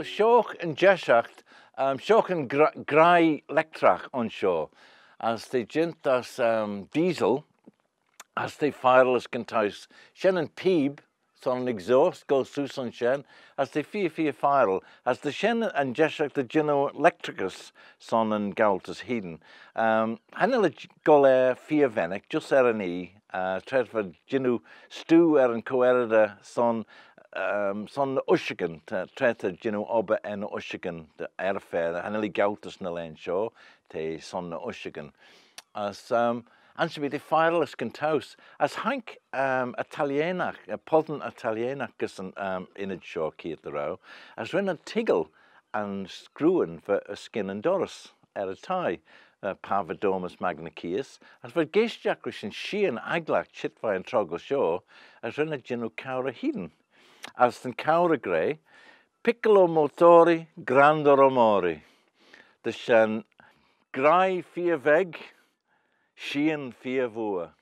Wel, sioch yn jesiacht, um, sioch yn grau lectrach on sio. As they jint as um, diesel, as they fireless gyntais. Sien yn pib, so an exhaust goes through son shen, as they fear fear firal, as the shen and jeshak the gino electricus son and galtus hidden. Um, Hanel gole fear venic, just er an e, uh, tredfod gino stew er an coerida son um, son usigan, treta gynnu oba en usigan erfer, haneli gawtas na len sio, te son na Ushigan. As, um, Ansi fi di ffeirlis gan taws. As hank um, Italienach, a podden Italienach gys yn um, unid sio cyd yr aw, as rhan a tigl an sgrwyn fy ysgyn yn doros er y tai. Uh, pa fy domus magna cys. As fy geisdiach rwy'n sian aglach chitfa yn trogol sio, as rhan a gynw cawr a hyn as den Cawr y Greu, Piccolo Motori, Grando Romori. Dysian, grau ffiafeg, sian sien